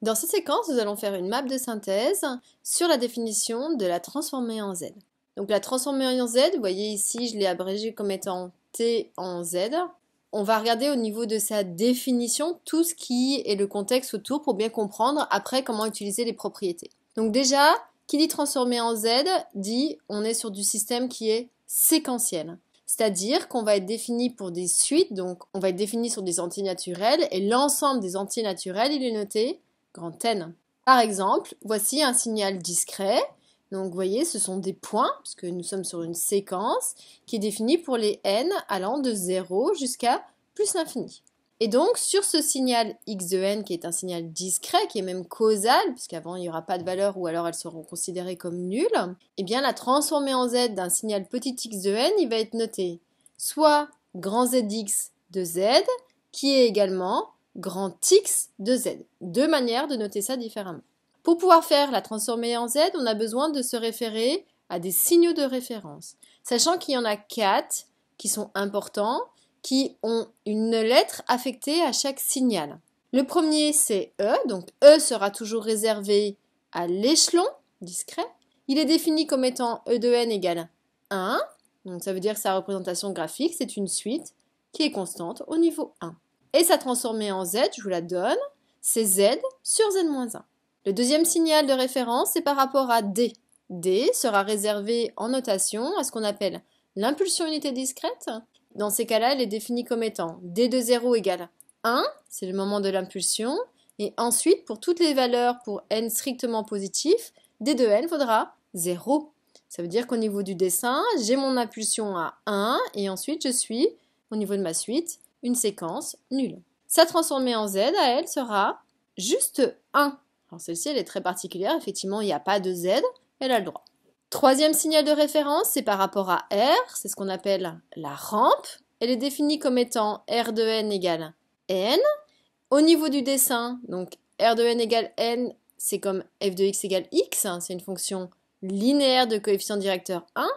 Dans cette séquence, nous allons faire une map de synthèse sur la définition de la transformée en Z. Donc la transformée en Z, vous voyez ici, je l'ai abrégée comme étant T en Z. On va regarder au niveau de sa définition tout ce qui est le contexte autour pour bien comprendre après comment utiliser les propriétés. Donc déjà, qui dit transformée en Z dit on est sur du système qui est séquentiel. C'est-à-dire qu'on va être défini pour des suites, donc on va être défini sur des entiers naturels, et l'ensemble des entiers naturels, il est noté par exemple, voici un signal discret. Donc vous voyez, ce sont des points, puisque nous sommes sur une séquence, qui est définie pour les n allant de 0 jusqu'à plus l'infini. Et donc sur ce signal x de n, qui est un signal discret, qui est même causal, puisqu'avant il n'y aura pas de valeur ou alors elles seront considérées comme nulles, eh bien la transformée en z d'un signal petit x de n, il va être noté soit grand zx de z, qui est également grand X de Z. Deux manières de noter ça différemment. Pour pouvoir faire la transformée en Z, on a besoin de se référer à des signaux de référence, sachant qu'il y en a quatre qui sont importants, qui ont une lettre affectée à chaque signal. Le premier, c'est E, donc E sera toujours réservé à l'échelon discret. Il est défini comme étant E de n égale 1, donc ça veut dire que sa représentation graphique, c'est une suite qui est constante au niveau 1 et ça transformé en z, je vous la donne, c'est z sur z-1. Le deuxième signal de référence, c'est par rapport à d. d sera réservé en notation à ce qu'on appelle l'impulsion unité discrète. Dans ces cas-là, elle est définie comme étant d de 0 égale 1, c'est le moment de l'impulsion, et ensuite, pour toutes les valeurs pour n strictement positif, d de n vaudra 0. Ça veut dire qu'au niveau du dessin, j'ai mon impulsion à 1, et ensuite je suis, au niveau de ma suite, une séquence nulle. Sa transformée en Z, à elle, sera juste 1. Alors celle-ci, elle est très particulière, effectivement, il n'y a pas de Z, elle a le droit. Troisième signal de référence, c'est par rapport à R, c'est ce qu'on appelle la rampe. Elle est définie comme étant R de N égale N. Au niveau du dessin, donc R de N égale N, c'est comme F de X égale X, hein, c'est une fonction linéaire de coefficient directeur 1.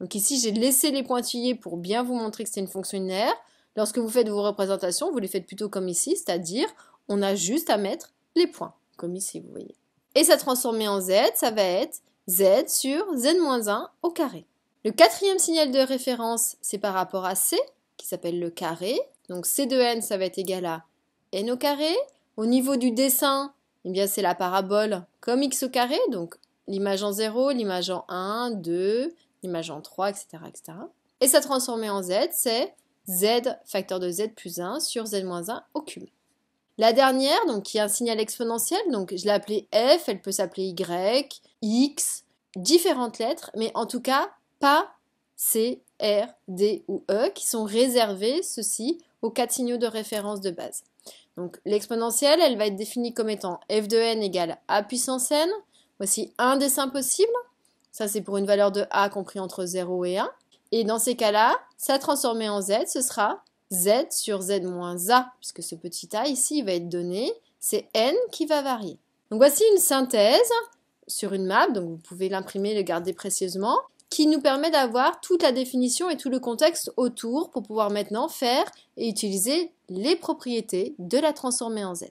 Donc ici, j'ai laissé les pointillés pour bien vous montrer que c'est une fonction linéaire. Lorsque vous faites vos représentations, vous les faites plutôt comme ici, c'est-à-dire on a juste à mettre les points, comme ici, vous voyez. Et ça transformé en z, ça va être z sur z-1 au carré. Le quatrième signal de référence, c'est par rapport à c, qui s'appelle le carré. Donc c de n, ça va être égal à n au carré. Au niveau du dessin, eh bien c'est la parabole comme x au carré, donc l'image en 0, l'image en 1, 2, l'image en 3, etc. etc. Et ça transformé en z, c'est z facteur de z plus 1 sur z moins 1 au cube. La dernière, donc qui est un signal exponentiel, donc je l'ai appelée f, elle peut s'appeler y, x, différentes lettres, mais en tout cas pas c, r, d ou e qui sont réservés, ceci, aux quatre signaux de référence de base. Donc l'exponentielle, elle va être définie comme étant f de n égale a puissance n. Voici un dessin possible. Ça, c'est pour une valeur de a compris entre 0 et 1. Et dans ces cas-là, ça transformé en z, ce sera z sur z moins a, puisque ce petit a ici va être donné, c'est n qui va varier. Donc voici une synthèse sur une map, donc vous pouvez l'imprimer et le garder précieusement, qui nous permet d'avoir toute la définition et tout le contexte autour pour pouvoir maintenant faire et utiliser les propriétés de la transformée en z.